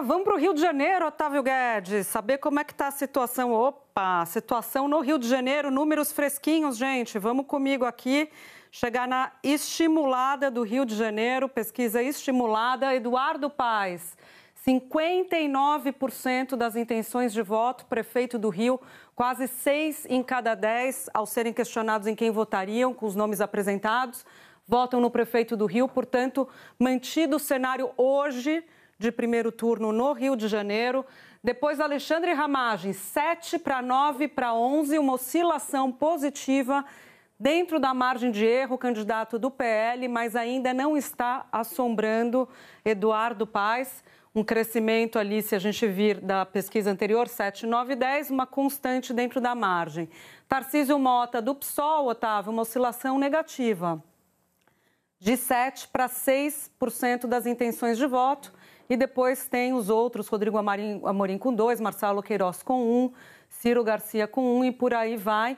Ah, vamos para o Rio de Janeiro, Otávio Guedes, saber como é que está a situação. Opa, situação no Rio de Janeiro, números fresquinhos, gente. Vamos comigo aqui chegar na estimulada do Rio de Janeiro, pesquisa estimulada, Eduardo Paes. 59% das intenções de voto, prefeito do Rio, quase 6 em cada 10, ao serem questionados em quem votariam, com os nomes apresentados, votam no prefeito do Rio. Portanto, mantido o cenário hoje de primeiro turno no Rio de Janeiro. Depois, Alexandre Ramagem, 7 para 9 para 11, uma oscilação positiva dentro da margem de erro, candidato do PL, mas ainda não está assombrando Eduardo Paes. Um crescimento ali, se a gente vir da pesquisa anterior, 7, 9, 10, uma constante dentro da margem. Tarcísio Mota, do PSOL, Otávio, uma oscilação negativa de 7 para 6% das intenções de voto. E depois tem os outros, Rodrigo Amorim, Amorim com dois, Marcelo Queiroz com um, Ciro Garcia com um e por aí vai.